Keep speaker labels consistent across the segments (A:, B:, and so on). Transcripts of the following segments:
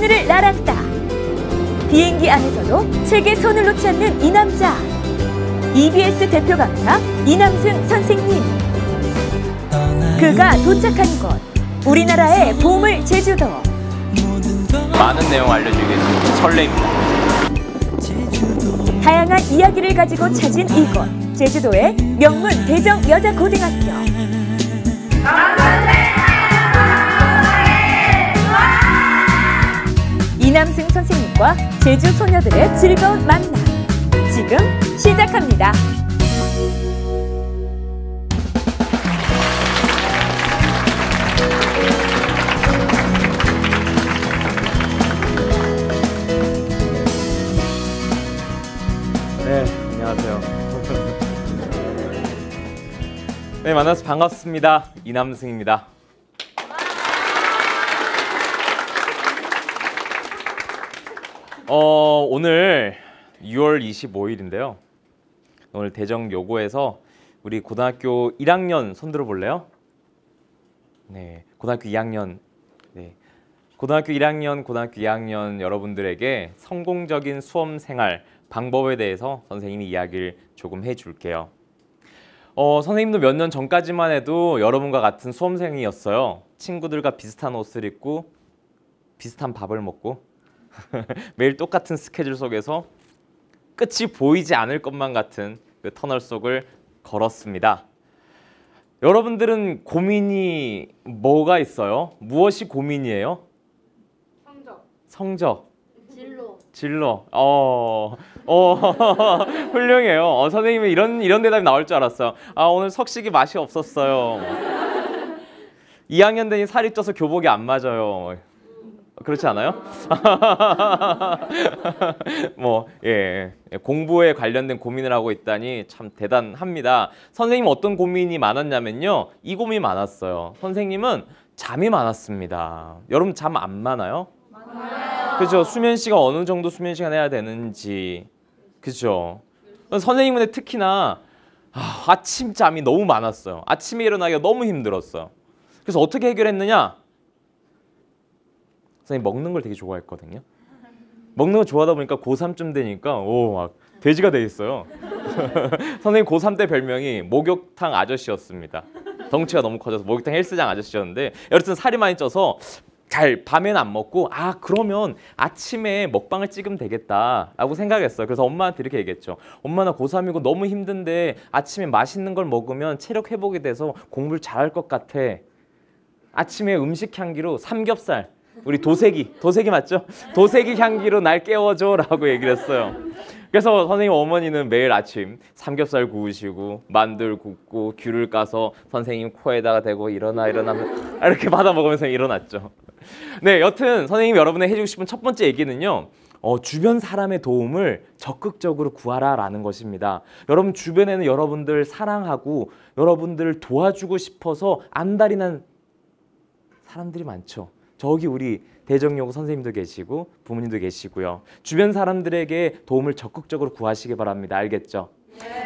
A: 하늘을 날았다. 비행기 안에서도 책에 손을 놓지 않는 이 남자. EBS 대표 강사 이남승 선생님. 그가 도착한 곳, 우리나라의 보물 제주도. 많은 내용 알려주겠습니다. 설레입니다. 다양한 이야기를 가지고 찾은 이곳, 제주도의 명문 대정 여자 고등학교. 이남승 선생님과 제주 소녀들의 즐거운 만남. 지금 시작합니다. 네, 안녕하세요. 네, 만나서 반갑습니다. 이남승입니다. 어, 오늘 6월 25일인데요. 오늘 대정 요구에서 우리 고등학교 1학년 손들어 볼래요? 네, 고등학교 2학년. 네. 고등학교 1학년, 고등학교 2학년 여러분들에게 성공적인 수험 생활 방법에 대해서 선생님이 이야기를 조금 해 줄게요. 어, 선생님도 몇 년 전까지만 해도 여러분과 같은 수험생이었어요. 친구들과 비슷한 옷을 입고 비슷한 밥을 먹고 매일 똑같은 스케줄 속에서 끝이 보이지 않을 것만 같은 그 터널 속을 걸었습니다. 여러분들은 고민이 뭐가 있어요? 무엇이 고민이에요? 성적. 성적. 진로. 진로. 어, 어, 훌륭해요. 어, 선생님이 이런 이런 대답이 나올 줄 알았어요. 아 오늘 석식이 맛이 없었어요. 2학년 되니 살이 쪄서 교복이 안 맞아요. 그렇지 않아요? 뭐, 예, 예, 공부에 관련된 고민을 하고 있다니 참 대단합니다. 선생님 어떤 고민이 많았냐면요. 이 고민이 많았어요. 선생님은 잠이 많았습니다. 여러분 잠 안 많아요? 많아요. 그렇죠. 수면 시간 어느 정도 수면 시간 해야 되는지. 그렇죠. 선생님은 특히나 아, 아침 잠이 너무 많았어요. 아침에 일어나기가 너무 힘들었어요. 그래서 어떻게 해결했느냐? 선생님 먹는 걸 되게 좋아했거든요. 먹는 거 좋아하다 보니까 고3쯤 되니까 오 막 돼지가 돼 있어요. 선생님 고3 때 별명이 목욕탕 아저씨였습니다. 덩치가 너무 커져서 목욕탕 헬스장 아저씨였는데 여튼 살이 많이 쪄서 잘 밤에는 안 먹고 아 그러면 아침에 먹방을 찍으면 되겠다라고 생각했어요. 그래서 엄마한테 이렇게 얘기했죠. 엄마 나 고3이고 너무 힘든데 아침에 맛있는 걸 먹으면 체력 회복이 돼서 공부를 잘할 것 같아. 아침에 음식 향기로 삼겹살 우리 도색이 도색이 맞죠? 도색이 향기로 날 깨워줘라고 얘기를 했어요. 그래서 선생님 어머니는 매일 아침 삼겹살 구우시고 만들 굽고 귤을 까서 선생님 코에다가 대고 일어나 일어나 아, 이렇게 받아 먹으면서 일어났죠. 네, 여튼 선생님 여러분의 해주고 싶은 첫 번째 얘기는요. 어, 주변 사람의 도움을 적극적으로 구하라라는 것입니다. 여러분 주변에는 여러분들 사랑하고 여러분들을 도와주고 싶어서 안달이 난 사람들이 많죠. 저기 우리 대정요구 선생님도 계시고 부모님도 계시고요. 주변 사람들에게 도움을 적극적으로 구하시기 바랍니다. 알겠죠?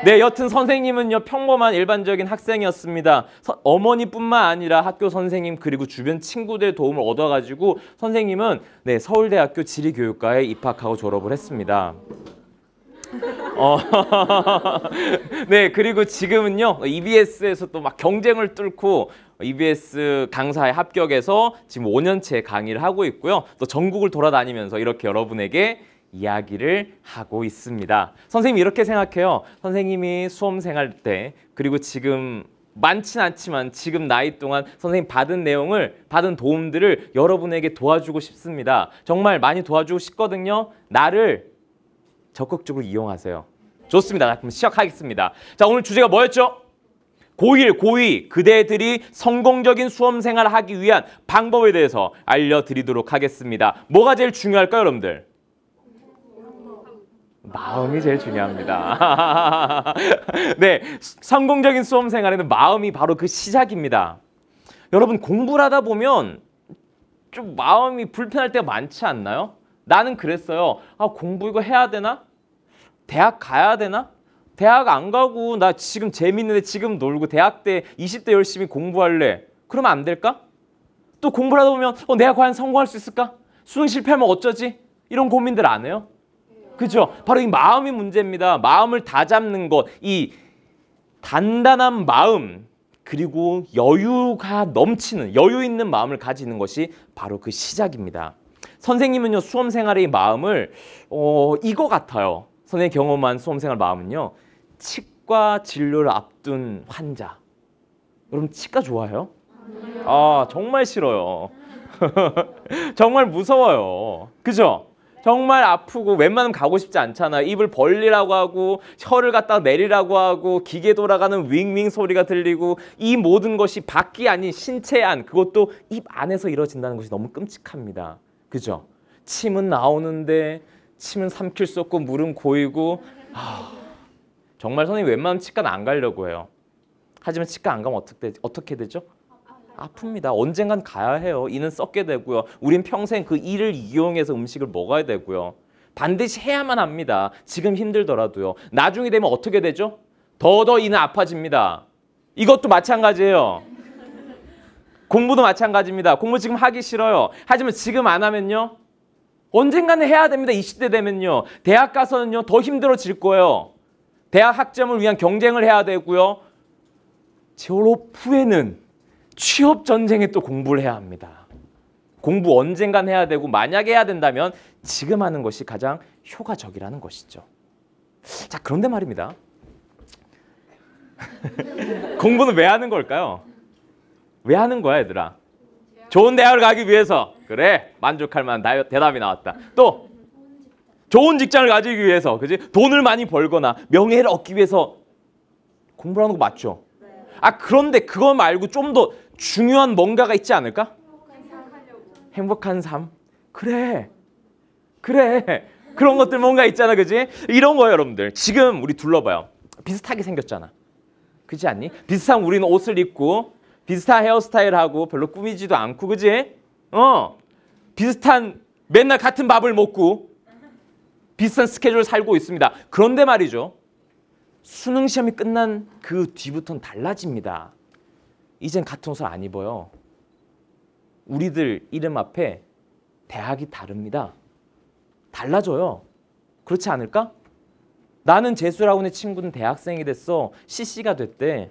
A: 네, 여튼 선생님은요 평범한 일반적인 학생이었습니다. 서, 어머니뿐만 아니라 학교 선생님 그리고 주변 친구들의 도움을 얻어가지고 선생님은 네 서울대학교 지리교육과에 입학하고 졸업을 했습니다. 어, 네, 그리고 지금은요, 어, EBS에서 또 막 경쟁을 뚫고 EBS 강사에 합격해서 지금 5년째 강의를 하고 있고요. 또 전국을 돌아다니면서 이렇게 여러분에게 이야기를 하고 있습니다. 선생님이 이렇게 생각해요. 선생님이 수험생활 때 그리고 지금 많진 않지만 지금 나이 동안 선생님 받은 내용을 받은 도움들을 여러분에게 도와주고 싶습니다. 정말 많이 도와주고 싶거든요. 나를 적극적으로 이용하세요. 좋습니다. 그럼 시작하겠습니다. 자 오늘 주제가 뭐였죠? 고1, 고2 그대들이 성공적인 수험생활 을 하기 위한 방법에 대해서 알려드리도록 하겠습니다. 뭐가 제일 중요할까요, 여러분들? 마음이 제일 중요합니다. 네, 성공적인 수험생활에는 마음이 바로 그 시작입니다. 여러분 공부를 하다 보면 좀 마음이 불편할 때가 많지 않나요? 나는 그랬어요. 아 공부 이거 해야 되나? 대학 가야 되나? 대학 안 가고 나 지금 재밌는데 지금 놀고 대학 때 20대 열심히 공부할래. 그러면 안 될까? 또 공부를 하다 보면 어, 내가 과연 성공할 수 있을까? 수능 실패하면 어쩌지? 이런 고민들 안 해요? 그죠? 바로 이 마음이 문제입니다. 마음을 다 잡는 것, 이 단단한 마음, 그리고 여유가 넘치는, 여유 있는 마음을 가지는 것이 바로 그 시작입니다. 선생님은요, 수험생활의 마음을, 어, 이거 같아요. 선생님 경험한 수험생활 마음은요, 치과 진료를 앞둔 환자. 여러분 치과 좋아해요? 아 정말 싫어요. 정말 무서워요. 그죠? 정말 아프고 웬만하면 가고 싶지 않잖아. 입을 벌리라고 하고 혀를 갖다 내리라고 하고 기계 돌아가는 윙윙 소리가 들리고 이 모든 것이 밖이 아닌 신체 안 그것도 입 안에서 이루어진다는 것이 너무 끔찍합니다. 그죠? 침은 나오는데 침은 삼킬 수 없고 물은 고이고 아... 정말 선생님 웬만하면 치과는 안 가려고 해요. 하지만 치과 안 가면 어떻게, 어떻게 되죠? 아픕니다. 언젠간 가야 해요. 이는 썩게 되고요. 우린 평생 그 이를 이용해서 음식을 먹어야 되고요. 반드시 해야만 합니다. 지금 힘들더라도요. 나중에 되면 어떻게 되죠? 더더 이는 아파집니다. 이것도 마찬가지예요. 공부도 마찬가지입니다. 공부 지금 하기 싫어요. 하지만 지금 안 하면요. 언젠가는 해야 됩니다. 이0대 되면요. 대학 가서는요. 더 힘들어질 거예요. 대학 학점을 위한 경쟁을 해야 되고요. 졸업 후에는 취업 전쟁에 또 공부를 해야 합니다. 공부 언젠간 해야 되고 만약에 해야 된다면 지금 하는 것이 가장 효과적이라는 것이죠. 자 그런데 말입니다. 공부는 왜 하는 걸까요? 왜 하는 거야 얘들아? 좋은 대학을 가기 위해서 그래 만족할 만한 대답이 나왔다. 또 좋은 직장을 가지기 위해서, 그지? 돈을 많이 벌거나 명예를 얻기 위해서 공부 하는 거 맞죠? 아, 그런데 그거 말고 좀 더 중요한 뭔가가 있지 않을까? 행복한 삶. 그래. 그래. 그런 것들 뭔가 있잖아, 그지? 이런 거예요, 여러분들. 지금 우리 둘러봐요. 비슷하게 생겼잖아. 그지 않니? 비슷한 우리는 옷을 입고 비슷한 헤어스타일하고 별로 꾸미지도 않고, 그지? 어. 비슷한 맨날 같은 밥을 먹고 비싼 스케줄을 살고 있습니다. 그런데 말이죠. 수능 시험이 끝난 그 뒤부터는 달라집니다. 이젠 같은 옷을 안 입어요. 우리들 이름 앞에 대학이 다릅니다. 달라져요. 그렇지 않을까? 나는 재수라고 는 친구는 대학생이 됐어. CC가 됐대.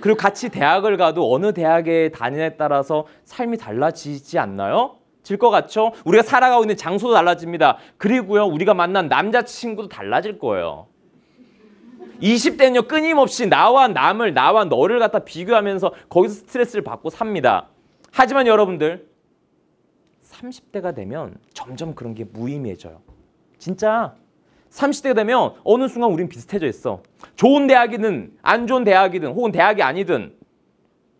A: 그리고 같이 대학을 가도 어느 대학에 다니냐에 따라서 삶이 달라지지 않나요? 질것 같죠? 우리가 살아가고 있는 장소도 달라집니다. 그리고요, 우리가 만난 남자친구도 달라질 거예요. 20대는요, 끊임없이 나와 남을, 나와 너를 갖다 비교하면서 거기서 스트레스를 받고 삽니다. 하지만 여러분들, 30대가 되면 점점 그런 게 무의미해져요. 진짜 30대가 되면 어느 순간 우린 비슷해져 있어. 좋은 대학이든 안 좋은 대학이든 혹은 대학이 아니든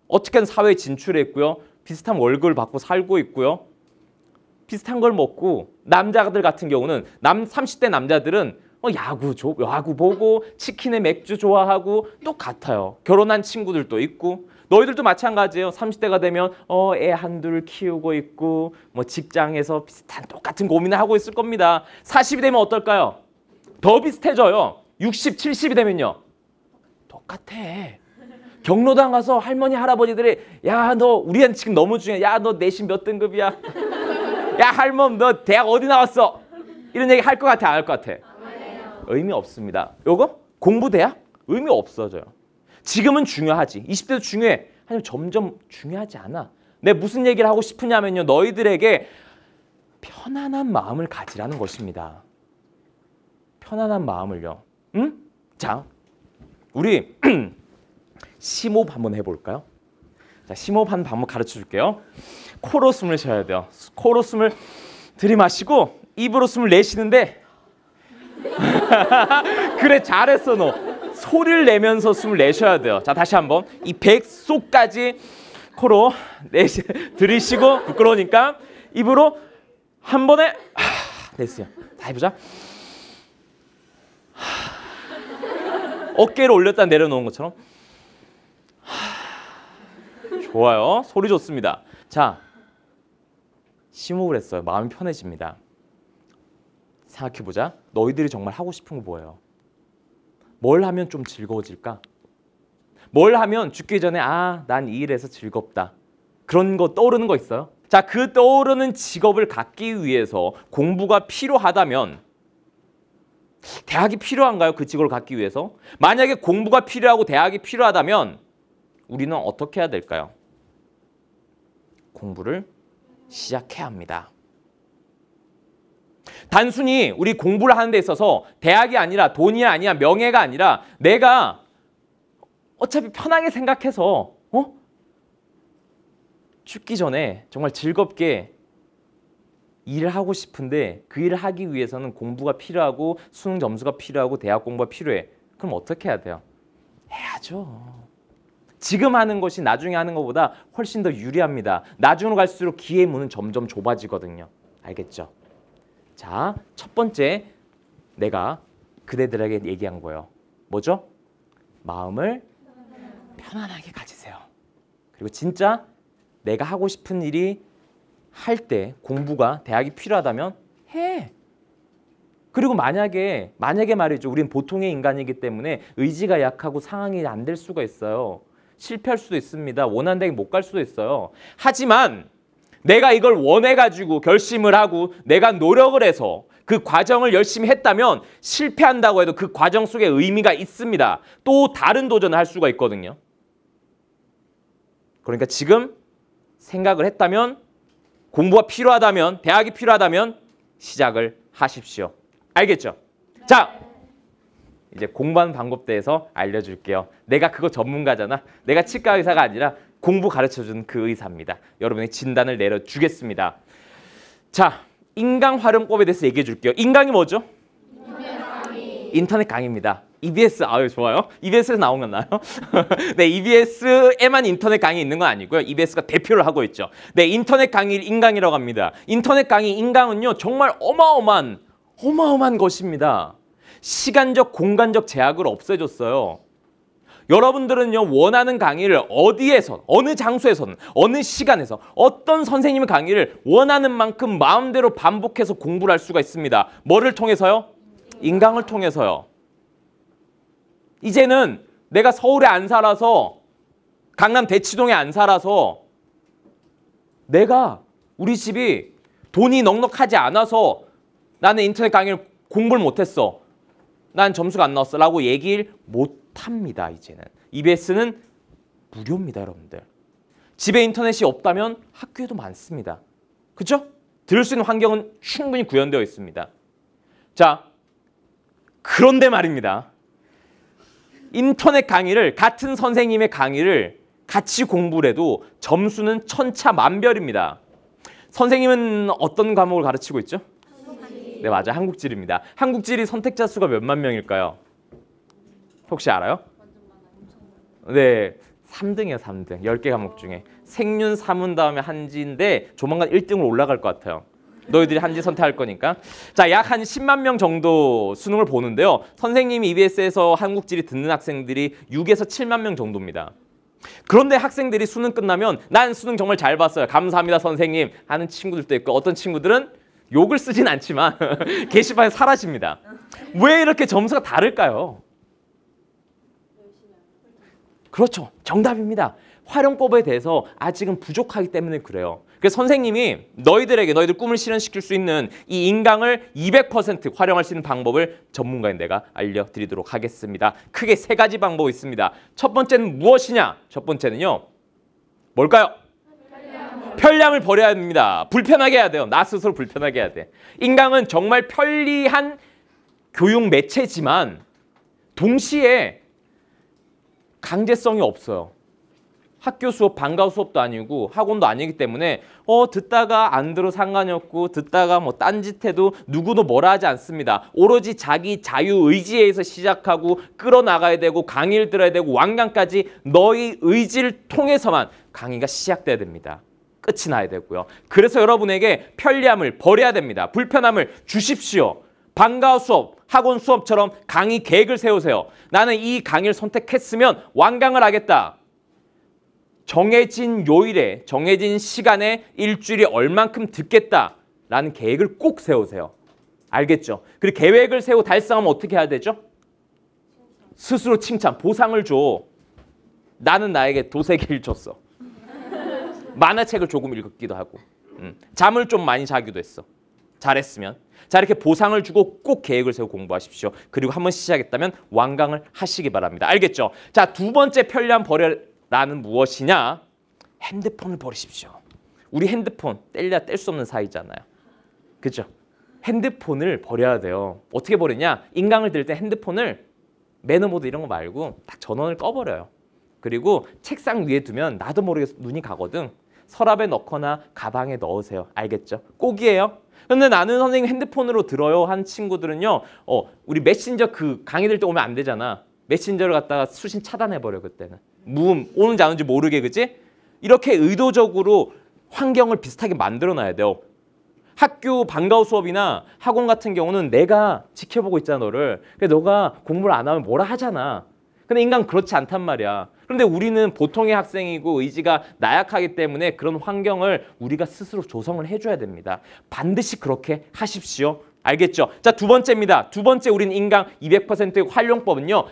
A: 어떻게든 사회에 진출했고요. 비슷한 월급을 받고 살고 있고요. 비슷한 걸 먹고 남자들 같은 경우는 남 30대 남자들은 어, 야구 조, 야구 보고 치킨에 맥주 좋아하고 똑같아요. 결혼한 친구들도 있고 너희들도 마찬가지예요. 30대가 되면 어, 애 한둘 키우고 있고 뭐 직장에서 비슷한 똑같은 고민을 하고 있을 겁니다. 40이 되면 어떨까요? 더 비슷해져요. 60, 70이 되면요. 똑같아. 경로당 가서 할머니 할아버지들이 야 너 우리한 테 지금 너무 중요해. 야 너 내신 몇 등급이야. 야 할멈 너 대학 어디 나왔어? 이런 얘기 할 것 같아 안 할 것 같아? 의미 없습니다. 요거 공부 대학 의미 없어져요. 지금은 중요하지. 20대도 중요해. 하지만 점점 중요하지 않아. 내 무슨 얘기를 하고 싶으냐면요. 너희들에게 편안한 마음을 가지라는 것입니다. 편안한 마음을요. 응? 자, 우리 심호흡 한번 해볼까요? 자, 심호흡 한번 가르쳐 줄게요. 코로 숨을 쉬어야 돼요. 코로 숨을 들이마시고 입으로 숨을 내쉬는데 그래 잘했어 너. 소리를 내면서 숨을 내쉬어야 돼요. 자 다시 한번 이 백속까지 코로 내쉬 들이쉬고 부끄러우니까 입으로 한 번에 하, 됐어요. 다 해보자. 어깨를 올렸다 내려놓은 것처럼. 하, 좋아요. 소리 좋습니다. 자, 심호흡을 했어요. 마음이 편해집니다. 생각해보자. 너희들이 정말 하고 싶은 거 뭐예요? 뭘 하면 좀 즐거워질까? 뭘 하면 죽기 전에 아, 난 이 일에서 즐겁다. 그런 거 떠오르는 거 있어요? 자, 그 떠오르는 직업을 갖기 위해서 공부가 필요하다면 대학이 필요한가요? 그 직업을 갖기 위해서? 만약에 공부가 필요하고 대학이 필요하다면 우리는 어떻게 해야 될까요? 공부를 시작해야 합니다. 단순히 우리 공부를 하는 데 있어서 대학이 아니라 돈이 아니야 명예가 아니라 내가 어차피 편하게 생각해서 어? 죽기 전에 정말 즐겁게 일을 하고 싶은데 그 일을 하기 위해서는 공부가 필요하고 수능 점수가 필요하고 대학 공부가 필요해. 그럼 어떻게 해야 돼요? 해야죠. 지금 하는 것이 나중에 하는 것보다 훨씬 더 유리합니다. 나중으로 갈수록 기회 문은 점점 좁아지거든요. 알겠죠? 자, 첫 번째 내가 그대들에게 얘기한 거예요. 뭐죠? 마음을 편안하게 가지세요. 그리고 진짜 내가 하고 싶은 일이 할 때 공부가 대학이 필요하다면 해. 그리고 만약에 만약에 말이죠. 우린 보통의 인간이기 때문에 의지가 약하고 상황이 안 될 수가 있어요. 실패할 수도 있습니다. 원하는대학에못갈 수도 있어요. 하지만 내가 이걸 원해가지고 결심을 하고 내가 노력을 해서 그 과정을 열심히 했다면 실패한다고 해도 그 과정 속에 의미가 있습니다. 또 다른 도전을 할 수가 있거든요. 그러니까 지금 생각을 했다면 공부가 필요하다면 대학이 필요하다면 시작을 하십시오. 알겠죠? 자, 이제 공부하는 방법대해서 알려줄게요. 내가 그거 전문가잖아. 내가 치과 의사가 아니라 공부 가르쳐준 그 의사입니다. 여러분의 진단을 내려주겠습니다. 자, 인강 활용법에 대해서 얘기해 줄게요. 인강이 뭐죠? E 인터넷 강의입니다. EBS 아유 좋아요. EBS에서 나온 건나요 네, EBS에만 인터넷 강의 있는 건 아니고요. EBS가 대표를 하고 있죠. 네, 인터넷 강의 를 인강이라고 합니다. 인터넷 강의 인강은요 정말 어마어마한 어마어마한 것입니다. 시간적 공간적 제약을 없애줬어요. 여러분들은요 원하는 강의를 어디에서 어느 장소에서 어느 시간에서 어떤 선생님의 강의를 원하는 만큼 마음대로 반복해서 공부를 할 수가 있습니다. 뭐를 통해서요? 인강을 통해서요. 이제는 내가 서울에 안 살아서 강남 대치동에 안 살아서 내가 우리 집이 돈이 넉넉하지 않아서 나는 인터넷 강의를 공부를 못했어. 난 점수가 안 나왔어 라고 얘기를 못합니다 이제는 EBS는 무료입니다 여러분들 집에 인터넷이 없다면 학교에도 많습니다 그죠? 들을 수 있는 환경은 충분히 구현되어 있습니다 자 그런데 말입니다 인터넷 강의를 같은 선생님의 강의를 같이 공부를 해도 점수는 천차만별입니다 선생님은 어떤 과목을 가르치고 있죠? 네, 맞아요. 한국질입니다. 한국질이 선택자 수가 몇만 명일까요? 혹시 알아요? 네. 3등이에요, 3등. 10개 과목 중에. 생윤, 사은 다음에 한지인데 조만간 1등으로 올라갈 것 같아요. 너희들이 한지 선택할 거니까. 자, 약 한 10만 명 정도 수능을 보는데요. 선생님이 EBS에서 한국지리 듣는 학생들이 6에서 7만 명 정도입니다. 그런데 학생들이 수능 끝나면 난 수능 정말 잘 봤어요. 감사합니다, 선생님. 하는 친구들도 있고 어떤 친구들은 욕을 쓰진 않지만 게시판에 사라집니다. 왜 이렇게 점수가 다를까요? 그렇죠. 정답입니다. 활용법에 대해서 아직은 부족하기 때문에 그래요. 그래서 선생님이 너희들에게 너희들 꿈을 실현시킬 수 있는 이 인강을 200% 활용할 수 있는 방법을 전문가인 내가 알려드리도록 하겠습니다. 크게 세 가지 방법이 있습니다. 첫 번째는 무엇이냐? 첫 번째는요. 뭘까요? 편량을 버려야 됩니다 불편하게 해야 돼요. 나 스스로 불편하게 해야 돼. 인강은 정말 편리한 교육 매체지만 동시에 강제성이 없어요. 학교 수업, 방과 후 수업도 아니고 학원도 아니기 때문에 어 듣다가 안 들어 상관이 없고 듣다가 뭐 딴짓해도 누구도 뭐라 하지 않습니다. 오로지 자기 자유의지에서 시작하고 끌어나가야 되고 강의를 들어야 되고 완강까지 너희 의지를 통해서만 강의가 시작돼야 됩니다. 끝이 나야 되고요. 그래서 여러분에게 편리함을 버려야 됩니다. 불편함을 주십시오. 방과후 수업, 학원 수업처럼 강의 계획을 세우세요. 나는 이 강의를 선택했으면 완강을 하겠다. 정해진 요일에, 정해진 시간에 일주일에 얼만큼 듣겠다라는 계획을 꼭 세우세요. 알겠죠? 그리고 계획을 세우 고 달성하면 어떻게 해야 되죠? 스스로 칭찬, 보상을 줘. 나는 나에게 도색일 줬어. 만화책을 조금 읽기도 하고 음, 잠을 좀 많이 자기도 했어. 잘했으면. 자 이렇게 보상을 주고 꼭 계획을 세워 공부하십시오. 그리고 한번 시작했다면 완강을 하시기 바랍니다. 알겠죠? 자 두 번째 편리한 버려라는 무엇이냐? 핸드폰을 버리십시오. 우리 핸드폰 뗄래야 뗄 수 없는 사이잖아요. 그죠? 핸드폰을 버려야 돼요. 어떻게 버리냐? 인강을 들을 때 핸드폰을 매너모드 이런 거 말고 딱 전원을 꺼버려요. 그리고 책상 위에 두면 나도 모르게 눈이 가거든. 서랍에 넣거나 가방에 넣으세요. 알겠죠? 꼭이에요. 근데 나는 선생님 핸드폰으로 들어요 한 친구들은요. 어, 우리 메신저 그 강의될 때 오면 안 되잖아. 메신저를 갖다가 수신 차단해버려 그때는. 무음, 오는지 안 오는지 모르게 그지? 이렇게 의도적으로 환경을 비슷하게 만들어놔야 돼요. 학교 방과후 수업이나 학원 같은 경우는 내가 지켜보고 있잖아 너를. 그래 너가 공부를 안 하면 뭐라 하잖아. 근데 인간 그렇지 않단 말이야. 그런데 우리는 보통의 학생이고 의지가 나약하기 때문에 그런 환경을 우리가 스스로 조성을 해줘야 됩니다. 반드시 그렇게 하십시오. 알겠죠? 자, 두 번째입니다. 두 번째 우린 인강 200%의 활용법은요.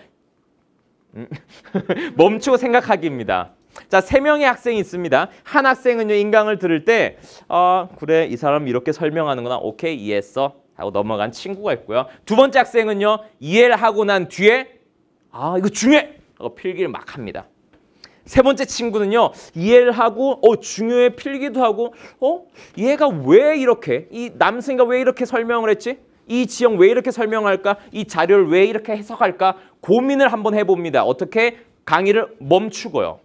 A: 음, 멈추고 생각하기입니다. 자, 세 명의 학생이 있습니다. 한 학생은요, 인강을 들을 때, 어, 그래, 이 사람 이렇게 설명하는구나. 오케이, 이해했어. 하고 넘어간 친구가 있고요. 두 번째 학생은요, 이해를 하고 난 뒤에 아 이거 중요해 하고 필기를 막 합니다. 세 번째 친구는요 이해를 하고 어 중요해 필기도 하고 어 얘가 왜 이렇게 이 남생과 왜 이렇게 설명을 했지 이 지형 왜 이렇게 설명할까 이 자료를 왜 이렇게 해석할까 고민을 한번 해봅니다 어떻게 강의를 멈추고요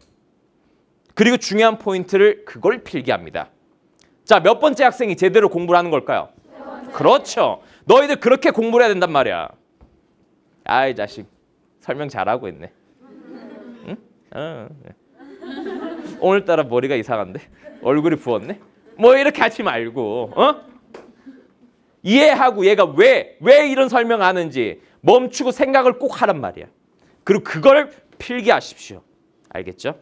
A: 그리고 중요한 포인트를 그걸 필기합니다 자 몇 번째 학생이 제대로 공부를 하는 걸까요 그렇죠 너희들 그렇게 공부를 해야 된단 말이야 아이 자식 설명 잘하고 있네. 응? 어. 네. 오늘따라 머리가 이상한데? 얼굴이 부었네? 뭐 이렇게 하지 말고 어? 이해하고 얘가 왜, 왜 이런 설명하는지 멈추고 생각을 꼭 하란 말이야. 그리고 그걸 필기하십시오. 알겠죠?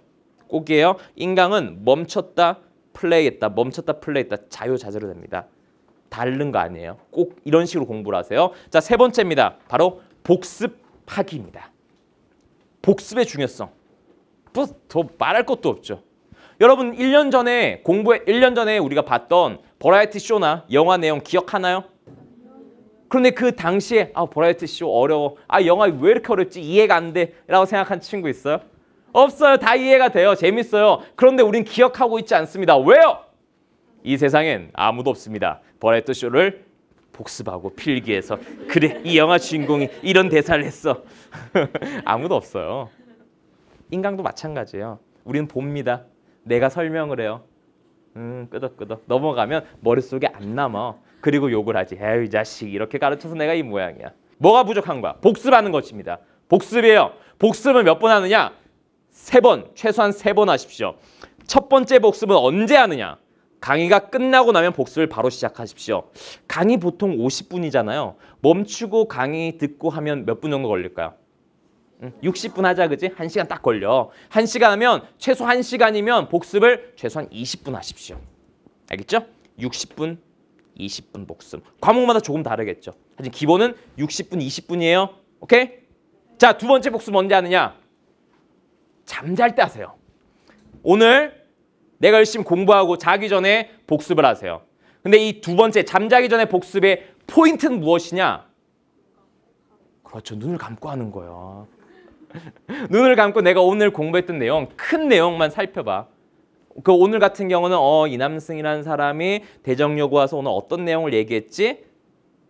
A: 꼭이에요. 인강은 멈췄다, 플레이했다, 멈췄다, 플레이했다 자유자재로 됩니다. 다른 거 아니에요. 꼭 이런 식으로 공부를 하세요. 자, 세 번째입니다. 바로 복습하기입니다. 복습의 중요성. 뭐 더 말할 것도 없죠. 여러분 1년 전에 공부에 1년 전에 우리가 봤던 버라이티 쇼나 영화 내용 기억하나요? 그런데 그 당시에 아 버라이티 쇼 어려워. 아 영화 왜 이렇게 어렵지? 이해가 안 돼. 라고 생각한 친구 있어요? 없어요. 다 이해가 돼요. 재밌어요. 그런데 우린 기억하고 있지 않습니다. 왜요? 이 세상엔 아무도 없습니다. 버라이티 쇼를 복습하고 필기해서 그래 이 영화 주인공이 이런 대사를 했어 아무도 없어요 인강도 마찬가지예요 우리는 봅니다 내가 설명을 해요 음 끄덕끄덕 넘어가면 머릿속에 안 남아 그리고 욕을 하지 에이 자식 이렇게 가르쳐서 내가 이 모양이야 뭐가 부족한 거야 복습하는 것입니다 복습이에요 복습을 몇번 하느냐 세 번 최소한 세 번 하십시오 첫 번째 복습은 언제 하느냐 강의가 끝나고 나면 복습을 바로 시작하십시오. 강의 보통 50분이잖아요. 멈추고 강의 듣고 하면 몇 분 정도 걸릴까요? 60분 하자 그지? 1시간 딱 걸려. 1시간 하면 최소 1시간이면 복습을 최소한 20분 하십시오. 알겠죠? 60분, 20분 복습. 과목마다 조금 다르겠죠. 하지만 기본은 60분, 20분이에요. 오케이? 자, 두 번째 복습 언제 하느냐? 잠잘 때 하세요. 오늘 내가 열심히 공부하고 자기 전에 복습을 하세요. 근데 이 두 번째 잠자기 전에 복습의 포인트는 무엇이냐? 그렇죠. 눈을 감고 하는 거예요. 눈을 감고 내가 오늘 공부했던 내용, 큰 내용만 살펴봐. 그 오늘 같은 경우는 어 이남승이라는 사람이 대정여고 와서 오늘 어떤 내용을 얘기했지?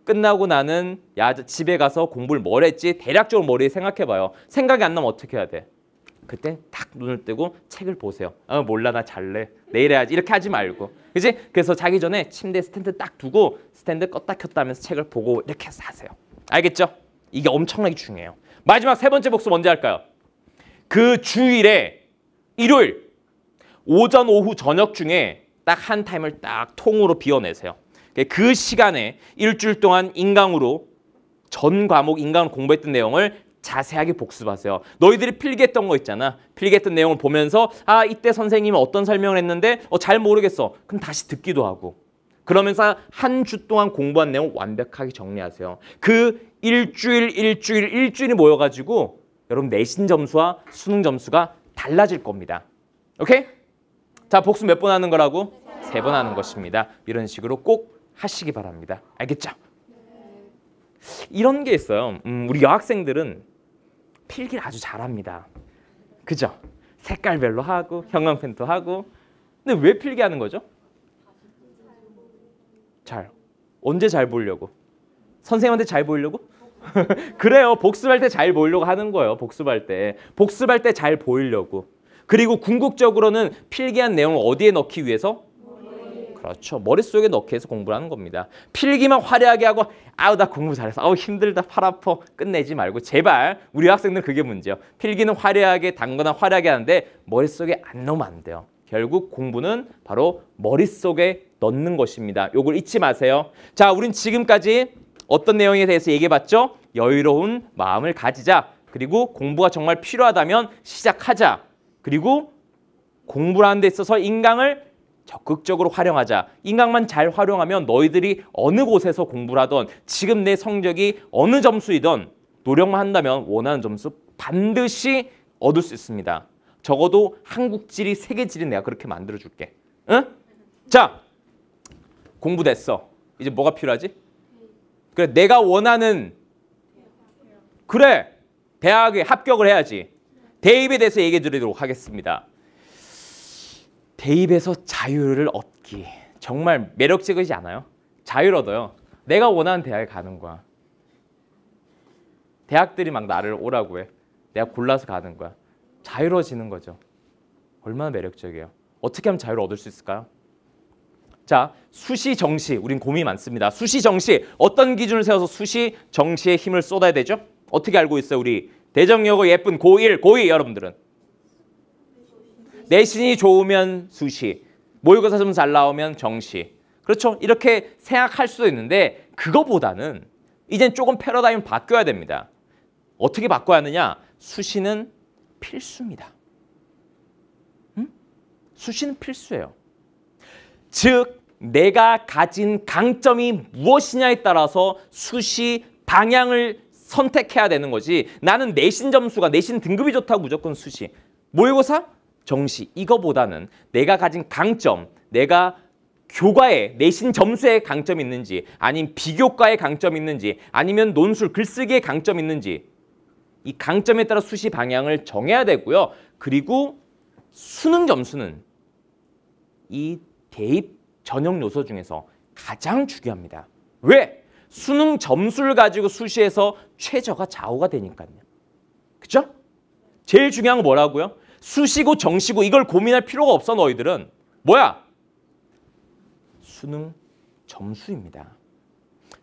A: 끝나고 나는 야 집에 가서 공부를 뭘 했지? 대략적으로 머리에 생각해봐요. 생각이 안 나면 어떻게 해야 돼? 그때 딱 눈을 뜨고 책을 보세요. 어, 몰라 나 잘래. 내일 해야지. 이렇게 하지 말고. 그지 그래서 자기 전에 침대 스탠드 딱 두고 스탠드 껐다 켰다 하면서 책을 보고 이렇게 해서 하세요. 알겠죠? 이게 엄청나게 중요해요. 마지막 세 번째 복습 언제 할까요? 그 주일에 일요일 오전 오후 저녁 중에 딱 한 타임을 딱 통으로 비워내세요. 그러니까 그 시간에 일주일 동안 인강으로 전 과목 인강을 공부했던 내용을 자세하게 복습하세요. 너희들이 필기했던 거 있잖아. 필기했던 내용을 보면서 아 이때 선생님은 어떤 설명을 했는데 어, 잘 모르겠어. 그럼 다시 듣기도 하고. 그러면서 한 주 동안 공부한 내용 완벽하게 정리하세요. 그 일주일 일주일 일주일이 모여가지고 여러분 내신 점수와 수능 점수가 달라질 겁니다. 오케이? 자 복습 몇 번 하는 거라고? 세 번 하는 것입니다. 이런 식으로 꼭 하시기 바랍니다. 알겠죠? 이런 게 있어요. 음, 우리 여학생들은 필기를 아주 잘합니다. 그죠? 색깔별로 하고 형광펜도 하고 근데 왜 필기하는 거죠? 잘 언제 잘 보려고 선생님한테 잘 보이려고? 그래요 복습할 때 잘 보이려고 하는 거예요 복습할 때 복습할 때 잘 보이려고 그리고 궁극적으로는 필기한 내용을 어디에 넣기 위해서 그렇죠. 머릿속에 넣게 해서 공부를 하는 겁니다. 필기만 화려하게 하고 아우 나 공부 잘해서 아우 힘들다 팔 아파 끝내지 말고 제발 우리 학생들 그게 문제예요. 필기는 화려하게 단거나 화려하게 하는데 머릿속에 안 넣으면 안 돼요. 결국 공부는 바로 머릿속에 넣는 것입니다. 요걸 잊지 마세요. 자, 우린 지금까지 어떤 내용에 대해서 얘기해봤죠? 여유로운 마음을 가지자. 그리고 공부가 정말 필요하다면 시작하자. 그리고 공부를하는데 있어서 인강을 적극적으로 활용하자. 인강만 잘 활용하면 너희들이 어느 곳에서 공부 하던 지금 내 성적이 어느 점수이던 노력만 한다면 원하는 점수 반드시 얻을 수 있습니다. 적어도 한국지리, 세계지리 내가 그렇게 만들어줄게. 응? 자, 공부됐어. 이제 뭐가 필요하지? 그래, 내가 원하는 그래, 대학에 합격을 해야지. 대입에 대해서 얘기해 드리도록 하겠습니다. 개입에서 자유를 얻기 정말 매력적이지 않아요? 자유를 얻어요 내가 원하는 대학에 가는 거야 대학들이 막 나를 오라고 해 내가 골라서 가는 거야 자유로워지는 거죠 얼마나 매력적이에요 어떻게 하면 자유를 얻을 수 있을까요? 자, 수시 정시. 우린 고민이 많습니다. 수시 정시. 어떤 기준을 세워서 수시 정시에 힘을 쏟아야 되죠? 어떻게 알고 있어요, 우리? 대정여고 예쁜 고1, 고2 여러분들은. 내신이 좋으면 수시, 모의고사 좀 잘 나오면 정시. 그렇죠? 이렇게 생각할 수도 있는데 그거보다는 이젠 조금 패러다임 바뀌어야 됩니다. 어떻게 바꿔야 하느냐? 수시는 필수입니다. 응? 수시는 필수예요. 즉 내가 가진 강점이 무엇이냐에 따라서 수시 방향을 선택해야 되는 거지. 나는 내신 점수가 내신 등급이 좋다고 무조건 수시. 모의고사 정시 이거보다는 내가 가진 강점, 내가 교과에 내신 점수에 강점이 있는지 아니면 비교과에 강점이 있는지 아니면 논술 글쓰기에 강점이 있는지 이 강점에 따라 수시 방향을 정해야 되고요. 그리고 수능 점수는 이 대입 전형 요소 중에서 가장 중요합니다. 왜? 수능 점수를 가지고 수시에서 최저가 좌우가 되니까요. 그죠? 제일 중요한 건 뭐라고요? 수시고 정시고 이걸 고민할 필요가 없어 너희들은. 뭐야? 수능 점수입니다.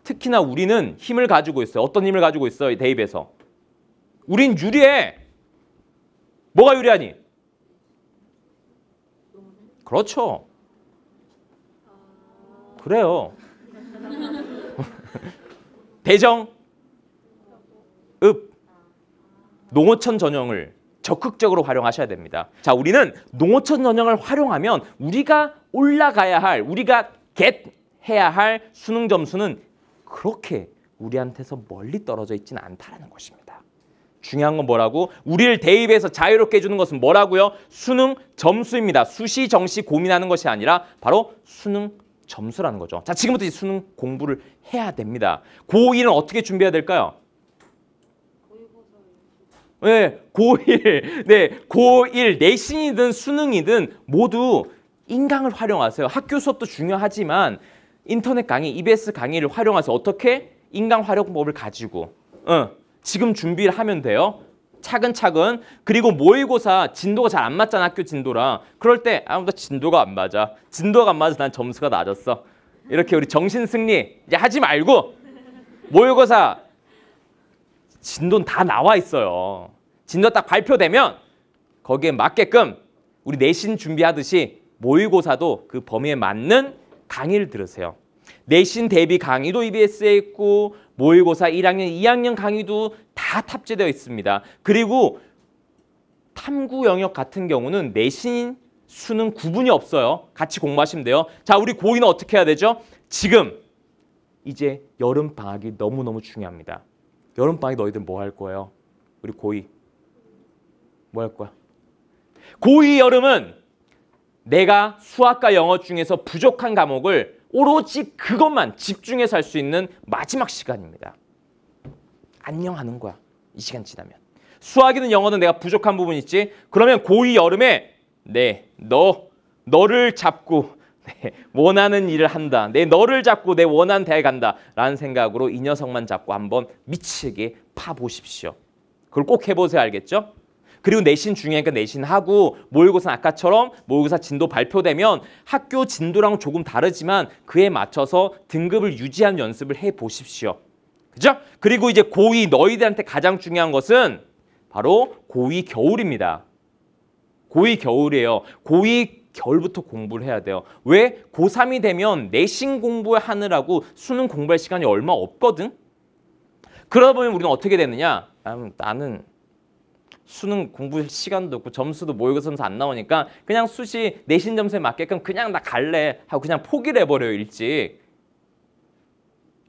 A: 특히나 우리는 힘을 가지고 있어요. 어떤 힘을 가지고 있어요? 대입에서. 우린 유리해. 뭐가 유리하니? 그렇죠. 그래요. 대정, 읍, 농어촌 전형을 적극적으로 활용하셔야 됩니다. 자, 우리는 농어촌 전형을 활용하면 우리가 올라가야 할, 우리가 get 해야 할 수능 점수는 그렇게 우리한테서 멀리 떨어져 있지는 않다는 것입니다. 중요한 건 뭐라고? 우리를 대입해서 자유롭게 해주는 것은 뭐라고요? 수능 점수입니다. 수시, 정시 고민하는 것이 아니라 바로 수능 점수라는 거죠. 자, 지금부터 이제 수능 공부를 해야 됩니다. 고2는 어떻게 준비해야 될까요? 예, 네, 고1, 네, 고1, 내신이든 수능이든 모두 인강을 활용하세요. 학교 수업도 중요하지만 인터넷 강의, EBS 강의를 활용해서 어떻게 인강 활용법을 가지고 응, 어, 지금 준비를 하면 돼요. 차근차근 그리고 모의고사 진도가 잘 안 맞잖아 학교 진도랑 그럴 때 아무도 진도가 안 맞아 진도가 안 맞아서 난 점수가 낮았어 이렇게 우리 정신 승리 이제 하지 말고 모의고사 진도는 다 나와 있어요. 진도 딱 발표되면 거기에 맞게끔 우리 내신 준비하듯이 모의고사도 그 범위에 맞는 강의를 들으세요. 내신 대비 강의도 EBS에 있고 모의고사 1학년, 2학년 강의도 다 탑재되어 있습니다. 그리고 탐구 영역 같은 경우는 내신 수능 구분이 없어요. 같이 공부하시면 돼요. 자, 우리 고2는 어떻게 해야 되죠? 지금 이제 여름 방학이 너무너무 중요합니다. 여름방에 너희들 뭐 할 거예요? 우리 고2. 뭐할 거야? 고2 여름은 내가 수학과 영어 중에서 부족한 과목을 오로지 그것만 집중해서 할 수 있는 마지막 시간입니다. 안녕하는 거야. 이 시간 지나면. 수학이든 영어든 내가 부족한 부분 있지? 그러면 고2 여름에 네, 너, 너를 잡고 네, 원하는 일을 한다. 내 너를 잡고 내 원한 대에 간다. 라는 생각으로 이 녀석만 잡고 한번 미치게 파보십시오. 그걸 꼭 해보세요. 알겠죠? 그리고 내신 중요하니까 내신하고 모의고사 아까처럼 모의고사 진도 발표되면 학교 진도랑 조금 다르지만 그에 맞춰서 등급을 유지한 연습을 해보십시오. 그죠? 그리고 이제 고위 너희들한테 가장 중요한 것은 바로 고위 겨울입니다. 고위 겨울이에요. 고위 겨울부터 공부를 해야 돼요. 왜? 고3이 되면 내신 공부하느라고 수능 공부할 시간이 얼마 없거든? 그러다 보면 우리는 어떻게 되느냐? 나는 수능 공부 시간도 없고 점수도 모의고사면서 안 나오니까 그냥 수시 내신 점수에 맞게끔 그냥 나 갈래 하고 그냥 포기를 해버려요 일찍.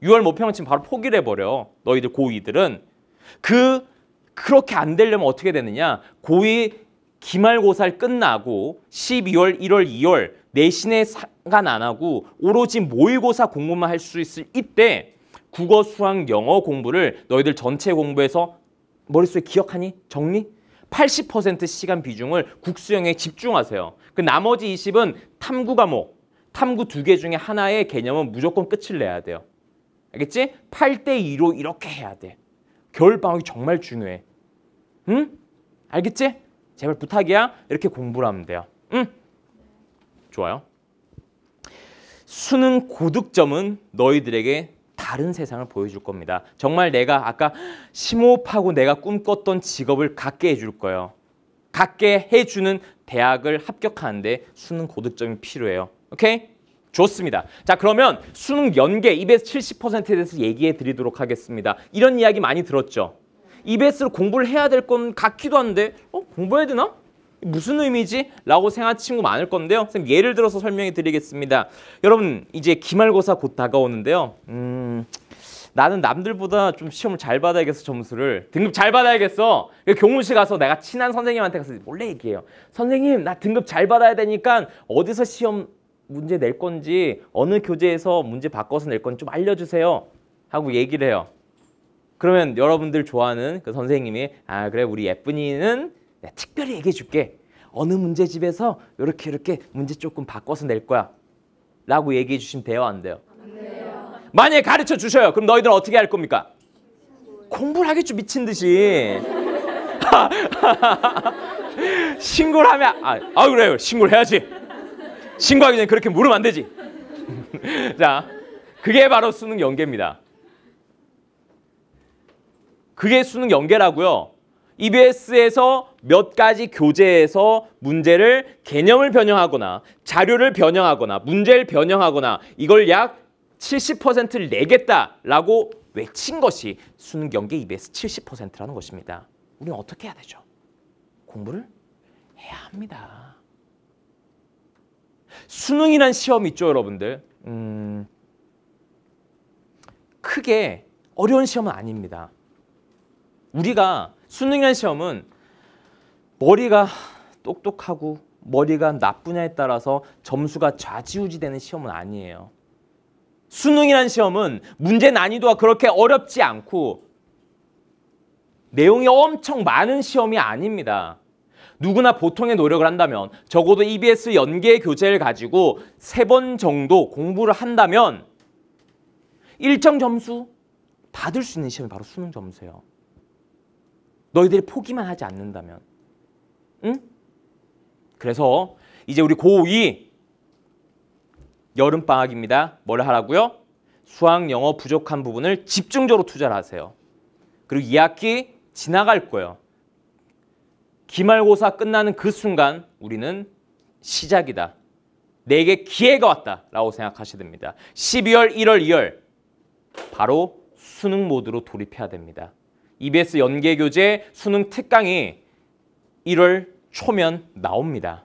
A: 6월 모평은 지금 바로 포기를 해버려. 너희들 고2들은. 그 그렇게 안 되려면 어떻게 되느냐. 고2 기말고사를 끝나고 12월, 1월, 2월 내신에 상관 안 하고 오로지 모의고사 공부만 할 수 있을 이때 국어, 수학, 영어 공부를 너희들 전체 공부에서 머릿속에 기억하니? 정리? 80% 시간 비중을 국수형에 집중하세요. 그 나머지 20은 탐구 과목, 탐구 두 개 중에 하나의 개념은 무조건 끝을 내야 돼요. 알겠지? 8대2로 이렇게 해야 돼. 겨울방학이 정말 중요해. 응? 알겠지? 제발 부탁이야. 이렇게 공부를 하면 돼요. 응 좋아요. 수능 고득점은 너희들에게 다른 세상을 보여줄 겁니다. 정말 내가 아까 심호흡하고 내가 꿈꿨던 직업을 갖게 해줄 거예요. 갖게 해주는 대학을 합격하는데 수능 고득점이 필요해요. 오케이? 좋습니다. 자 그러면 수능 연계 270%에 대해서 얘기해 드리도록 하겠습니다. 이런 이야기 많이 들었죠? EBS로 공부를 해야 될 건 같기도 한데 어? 공부해야 되나? 무슨 의미지? 라고 생각하는 친구 많을 건데요. 선생님 예를 들어서 설명해 드리겠습니다. 여러분 이제 기말고사 곧 다가오는데요. 음... 나는 남들보다 좀 시험을 잘 받아야겠어 점수를 등급 잘 받아야겠어 교무실 가서 내가 친한 선생님한테 가서 몰래 얘기해요 선생님 나 등급 잘 받아야 되니까 어디서 시험 문제 낼 건지 어느 교재에서 문제 바꿔서 낼 건지 좀 알려주세요 하고 얘기를 해요 그러면 여러분들 좋아하는 그 선생님이 아 그래 우리 예쁜이는 내가 특별히 얘기해 줄게. 어느 문제집에서 이렇게 이렇게 문제 조금 바꿔서 낼 거야. 라고 얘기해 주시면 돼요 안 돼요? 안 돼요. 만약에 가르쳐 주셔요. 그럼 너희들은 어떻게 할 겁니까? 공부를 하겠죠 미친 듯이. 신고를 하면 아, 아 그래요 신고를 해야지. 신고하기 전에 그렇게 물으면 안 되지. 자, 그게 바로 수능 연계입니다. 그게 수능 연계라고요. EBS에서 몇 가지 교재에서 문제를 개념을 변형하거나 자료를 변형하거나 문제를 변형하거나 이걸 약 70%를 내겠다라고 외친 것이 수능 연계 EBS 70%라는 것입니다. 우리는 어떻게 해야 되죠? 공부를 해야 합니다. 수능이란 시험 있죠, 여러분들? 음, 크게 어려운 시험은 아닙니다. 우리가 수능이라는 시험은 머리가 똑똑하고 머리가 나쁘냐에 따라서 점수가 좌지우지되는 시험은 아니에요. 수능이라는 시험은 문제 난이도가 그렇게 어렵지 않고 내용이 엄청 많은 시험이 아닙니다. 누구나 보통의 노력을 한다면 적어도 EBS 연계 교재를 가지고 세 번 정도 공부를 한다면 일정 점수 받을 수 있는 시험이 바로 수능 점수예요. 너희들이 포기만 하지 않는다면. 응? 그래서 이제 우리 고2 여름 방학입니다. 뭘 하라고요? 수학, 영어 부족한 부분을 집중적으로 투자를 하세요. 그리고 2학기 지나갈 거예요. 기말고사 끝나는 그 순간 우리는 시작이다. 내게 기회가 왔다라고 생각하셔야 됩니다. 12월, 1월, 2월 바로 수능 모드로 돌입해야 됩니다. EBS 연계교재 수능 특강이 1월 초면 나옵니다.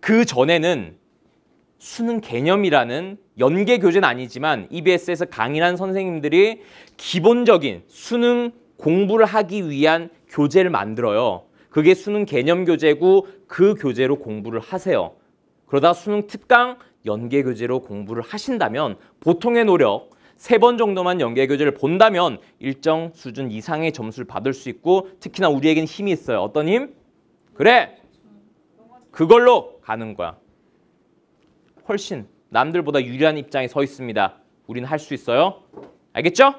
A: 그 전에는 수능 개념이라는 연계 교재는 아니지만 EBS에서 강의한 선생님들이 기본적인 수능 공부를 하기 위한 교재를 만들어요. 그게 수능 개념 교재고 그 교재로 공부를 하세요. 그러다 수능 특강 연계 교재로 공부를 하신다면 보통의 노력 세번 정도만 연계 교재를 본다면 일정 수준 이상의 점수를 받을 수 있고 특히나 우리에겐 힘이 있어요. 어떤 힘? 그래! 그걸로 가는 거야. 훨씬 남들보다 유리한 입장에 서 있습니다. 우리는 할 수 있어요. 알겠죠?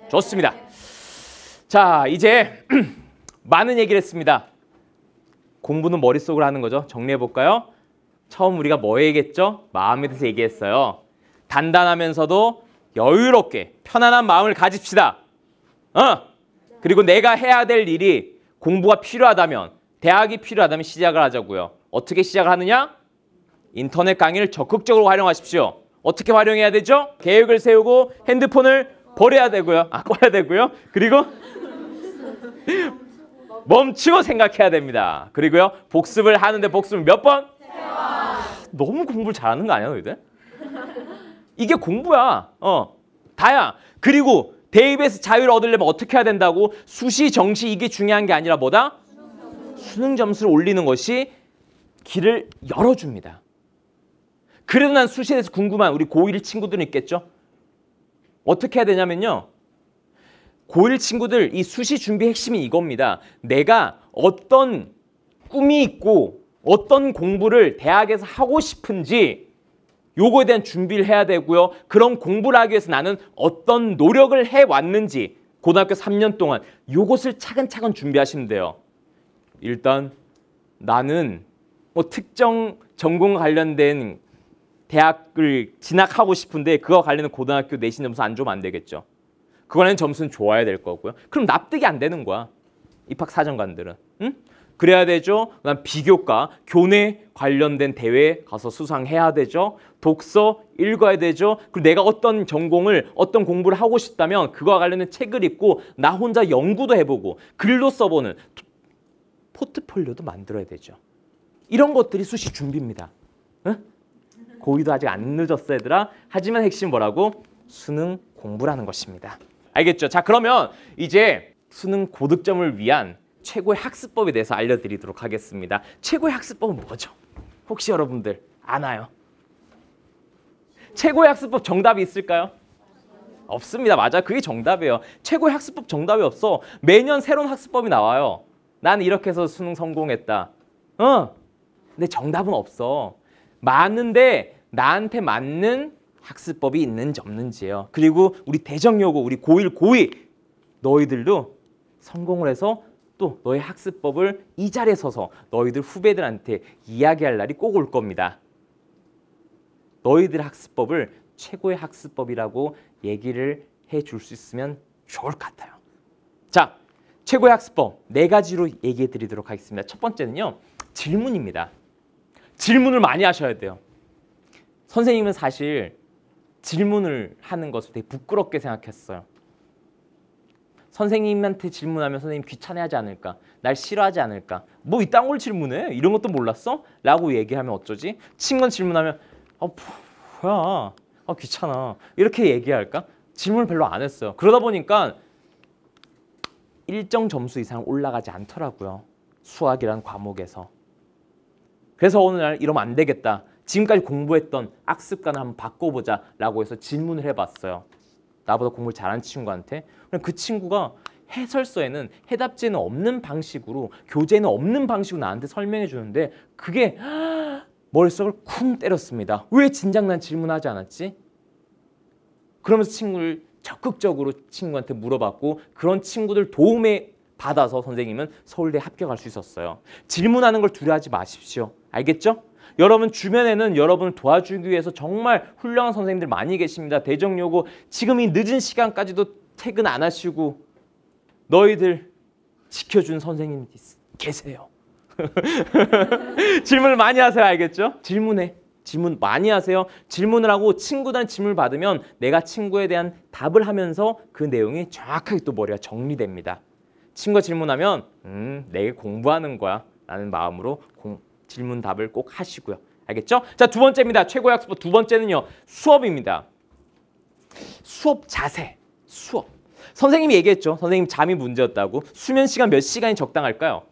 A: 네. 좋습니다. 자, 이제 많은 얘기를 했습니다. 공부는 머릿속으로 하는 거죠. 정리해 볼까요? 처음 우리가 뭐 얘기했죠? 마음에 대해서 얘기했어요. 단단하면서도 여유롭게 편안한 마음을 가집시다. 어? 그리고 내가 해야 될 일이 공부가 필요하다면 대학이 필요하다면 시작을 하자고요. 어떻게 시작을 하느냐? 인터넷 강의를 적극적으로 활용하십시오. 어떻게 활용해야 되죠? 계획을 세우고 핸드폰을 버려야 되고요. 아, 꺼야 되고요. 그리고 멈추고 생각해야 됩니다. 그리고요. 복습을 하는데 복습을 몇 번? 아, 너무 공부를 잘하는 거 아니야, 너희들? 이게 공부야. 어. 다야. 그리고 대입에서 자유를 얻으려면 어떻게 해야 된다고? 수시, 정시 이게 중요한 게 아니라 뭐다? 수능 점수를 올리는 것이 길을 열어줍니다. 그래도 난 수시에 대해서 궁금한 우리 고1 친구들은 있겠죠? 어떻게 해야 되냐면요. 고1 친구들 이 수시 준비 핵심이 이겁니다. 내가 어떤 꿈이 있고 어떤 공부를 대학에서 하고 싶은지 요거에 대한 준비를 해야 되고요. 그런 공부를 하기 위해서 나는 어떤 노력을 해왔는지 고등학교 3년 동안 요것을 차근차근 준비하시면 돼요. 일단 나는 뭐 특정 전공 관련된 대학을 진학하고 싶은데 그거 관련된 고등학교 내신 점수 안 주면 안 되겠죠. 그거는 점수는 좋아야 될 거고요. 그럼 납득이 안 되는 거야. 입학 사정관들은. 응? 그래야 되죠. 그 비교과 교내 관련된 대회 가서 수상해야 되죠. 독서 읽어야 되죠. 그리고 내가 어떤 전공을 어떤 공부를 하고 싶다면 그와 관련된 책을 읽고 나 혼자 연구도 해보고 글로 써보는 포트폴리오도 만들어야 되죠. 이런 것들이 수시 준비입니다. 응? 고의도 아직 안 늦었어 얘들아. 하지만 핵심 뭐라고? 수능 공부라는 것입니다. 알겠죠? 자 그러면 이제 수능 고득점을 위한 최고의 학습법에 대해서 알려드리도록 하겠습니다. 최고의 학습법은 뭐죠? 혹시 여러분들 아나요? 최고의 학습법 정답이 있을까요? 없습니다. 맞아. 그게 정답이에요. 최고의 학습법 정답이 없어. 매년 새로운 학습법이 나와요. 난 이렇게 해서 수능 성공했다. 어. 근데 정답은 없어. 많은데 나한테 맞는 학습법이 있는지 없는지요. 그리고 우리 대정요고 우리 고1, 고2 너희들도 성공을 해서 또 너의 학습법을 이 자리에 서서 너희들 후배들한테 이야기할 날이 꼭 올 겁니다. 너희들 학습법을 최고의 학습법이라고 얘기를 해줄수 있으면 좋을 것 같아요. 자, 최고의 학습법 네 가지로 얘기해 드리도록 하겠습니다. 첫 번째는요. 질문입니다. 질문을 많이 하셔야 돼요. 선생님은 사실 질문을 하는 것을 되게 부끄럽게 생각했어요. 선생님한테 질문하면 선생님 귀찮아하지 않을까? 날 싫어하지 않을까? 뭐 이딴 걸 질문해? 이런 것도 몰랐어? 라고 얘기하면 어쩌지? 친구한 질문하면 아 뭐야? 아 귀찮아. 이렇게 얘기할까? 질문을 별로 안 했어요. 그러다 보니까 일정 점수 이상 올라가지 않더라고요. 수학이란 과목에서. 그래서 어느 날 이러면 안 되겠다. 지금까지 공부했던 악습관을 한번 바꿔보자 라고 해서 질문을 해봤어요. 나보다 공부를 잘한 친구한테 그 친구가 해설서에는 해답지는 없는 방식으로 교재는 없는 방식으로 나한테 설명해 주는데 그게 머릿속을 쿵 때렸습니다. 왜 진작 난 질문하지 않았지? 그러면서 친구를 적극적으로 친구한테 물어봤고 그런 친구들 도움에 받아서 선생님은 서울대 합격할 수 있었어요. 질문하는 걸 두려워하지 마십시오. 알겠죠? 여러분 주변에는 여러분을 도와주기 위해서 정말 훌륭한 선생님들 많이 계십니다. 대정요고 지금 이 늦은 시간까지도 퇴근 안 하시고 너희들 지켜준 선생님 이 계세요. 질문을 많이 하세요. 알겠죠? 질문해. 질문 많이 하세요. 질문을 하고 친구단 질문을 받으면 내가 친구에 대한 답을 하면서 그 내용이 정확하게 또 머리가 정리됩니다. 친구가 질문하면 음, 내가 공부하는 거야 라는 마음으로 공, 질문 답을 꼭 하시고요. 알겠죠? 자, 두 번째입니다. 최고 약속 법두 번째는요. 수업입니다. 수업 자세, 수업. 선생님이 얘기했죠. 선생님 잠이 문제였다고. 수면 시간 몇 시간이 적당할까요?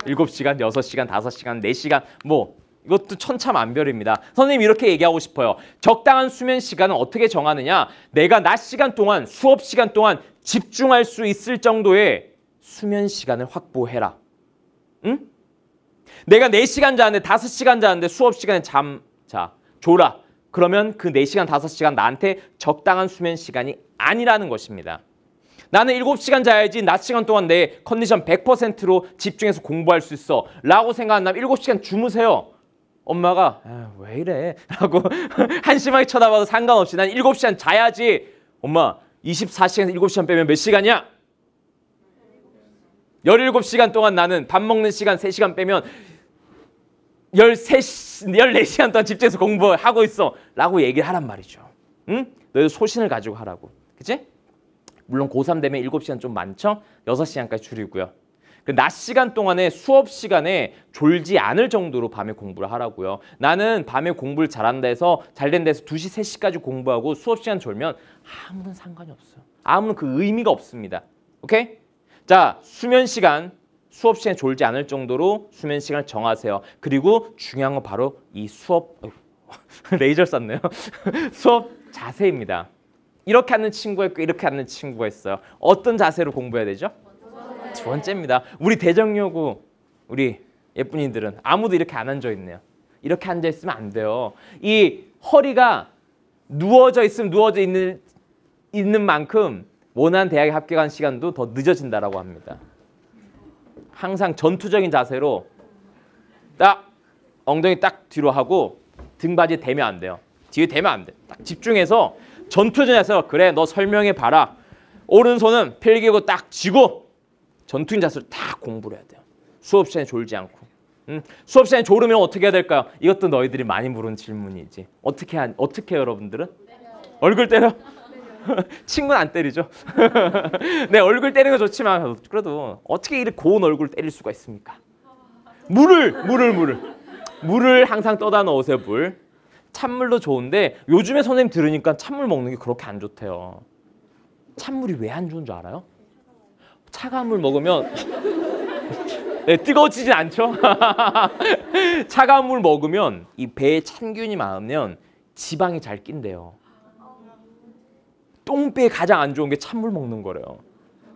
A: 7시간, 6시간, 5시간, 4시간 뭐 이것도 천차만별입니다. 선생님 이렇게 얘기하고 싶어요. 적당한 수면 시간은 어떻게 정하느냐? 내가 낮 시간 동안, 수업 시간 동안 집중할 수 있을 정도의 수면 시간을 확보해라. 응? 내가 4시간 자는데 5시간 자는데 수업 시간에 잠자 졸아. 그러면 그 4시간, 5시간 나한테 적당한 수면 시간이 아니라는 것입니다. 나는 7시간 자야지 낮 시간 동안 내 컨디션 100%로 집중해서 공부할 수 있어 라고 생각한다면 7시간 주무세요. 엄마가 아, 왜 이래 라고 한심하게 쳐다봐도 상관없이 난 7시간 자야지. 엄마 24시간에서 7시간 빼면 몇 시간이야? 열일곱 시간 동안 나는 밥 먹는 시간 세시간 빼면 열세 열네 시간 동안 집중해서 공부하고 있어. 라고 얘기를 하란 말이죠. 응? 너희 소신을 가지고 하라고. 그치? 물론 고3 되면 일곱 시간좀 많죠? 여섯 시간까지 줄이고요. 그 낮 시간 동안에 수업 시간에 졸지 않을 정도로 밤에 공부를 하라고요. 나는 밤에 공부를 잘한다 해서 잘된 데서 2시, 3시까지 공부하고 수업 시간 졸면 아무런 상관이 없어요. 아무런 그 의미가 없습니다. 오케이? 자, 수면 시간 수업 시간에 졸지 않을 정도로 수면 시간을 정하세요. 그리고 중요한 건 바로 이 수업 레이저 썼네요 수업 자세입니다. 이렇게 하는 친구가 있고 이렇게 하는 친구가 있어요. 어떤 자세로 공부해야 되죠? 두 번째입니다. 우리 대정요구 우리 예쁜이들은 아무도 이렇게 안 앉아 있네요. 이렇게 앉아 있으면 안 돼요. 이 허리가 누워져 있으면 누워져 있는 있는 만큼 원한 대학에 합격한 시간도 더 늦어진다라고 합니다. 항상 전투적인 자세로 딱 엉덩이 딱 뒤로 하고 등받이 대면 안 돼요. 뒤에 대면 안 돼. 딱 집중해서 전투전에서 그래 너 설명해 봐라. 오른손은 필기고 딱 쥐고 전투인 자세로 딱 공부를 해야 돼요. 수업 시간에 졸지 않고. 음, 수업 시간에 졸으면 어떻게 해야 될까요? 이것도 너희들이 많이 물은 질문이지. 어떻게 한, 어떻게 해요, 여러분들은? 얼굴 때려. 친구는 안 때리죠. 내 얼굴 때리는 거 좋지만 그래도 어떻게 이렇게 고운 얼굴 때릴 수가 있습니까? 물을, 물을, 물을. 물을 항상 떠다 넣으세요, 물. 찬물도 좋은데 요즘에 선생님 들으니까 찬물 먹는 게 그렇게 안 좋대요. 찬물이 왜 안 좋은 줄 알아요? 차가운 물 먹으면 네, 뜨거워지진 않죠? 차가운 물 먹으면 이 배에 찬균이 많으면 지방이 잘 낀대요. 똥배에 가장 안 좋은 게 찬물 먹는 거래요.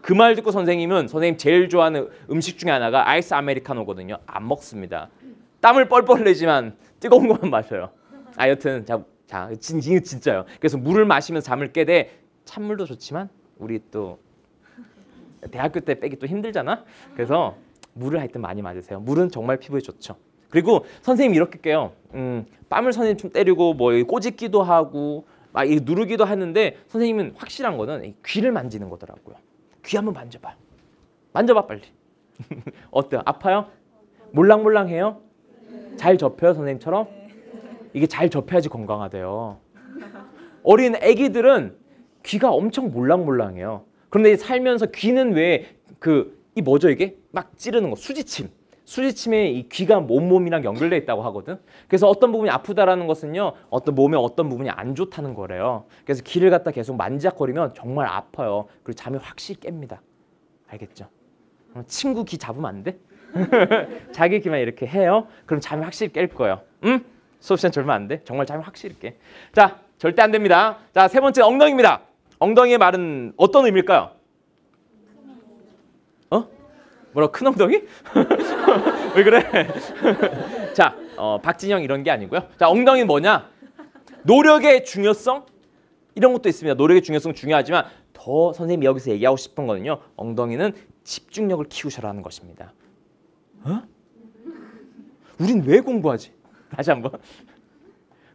A: 그 말 듣고 선생님은 선생님 제일 좋아하는 음식 중에 하나가 아이스 아메리카노거든요. 안 먹습니다. 땀을 뻘뻘 내지만 뜨거운 것만 마셔요. 아 여튼 자, 자 진, 진, 진짜요. 그래서 물을 마시면 잠을 깨되 찬물도 좋지만 우리 또 대학교 때 빼기 또 힘들잖아. 그래서 물을 하여튼 많이 마으세요 물은 정말 피부에 좋죠. 그리고 선생님 이렇게 깨요. 음, 빰을 선생님 좀 때리고 뭐 꼬집기도 하고 막 아, 누르기도 하는데 선생님은 확실한 거는 귀를 만지는 거더라고요. 귀 한번 만져봐. 만져봐 빨리. 어때요? 아파요? 몰랑몰랑해요? 잘 접혀요 선생님처럼? 이게 잘 접혀야지 건강하대요. 어린 아기들은 귀가 엄청 몰랑몰랑해요. 그런데 살면서 귀는 왜 그 이 뭐죠 이게? 막 찌르는 거 수지침. 수지침에이 귀가 몸몸이랑 연결돼 있다고 하거든. 그래서 어떤 부분이 아프다라는 것은요. 어떤 몸에 어떤 부분이 안 좋다는 거래요. 그래서 귀를 갖다 계속 만지작거리면 정말 아파요. 그리고 잠이 확실히 깹니다. 알겠죠? 친구 귀 잡으면 안 돼? 자기 귀만 이렇게 해요. 그럼 잠이 확실히 깰 거예요. 응? 수업 시간 절반안 돼. 정말 잠이 확실히 깨. 자, 절대 안 됩니다. 자, 세 번째 엉덩이입니다. 엉덩이의 말은 어떤 의미일까요? 뭐라 큰 엉덩이? 왜 그래? 자, 어, 박진영 이런 게 아니고요. 자, 엉덩이 뭐냐? 노력의 중요성? 이런 것도 있습니다. 노력의 중요성 중요하지만 더 선생님이 여기서 얘기하고 싶은 거는요. 엉덩이는 집중력을 키우셔라는 것입니다. 어? 우린 왜 공부하지? 다시 한번.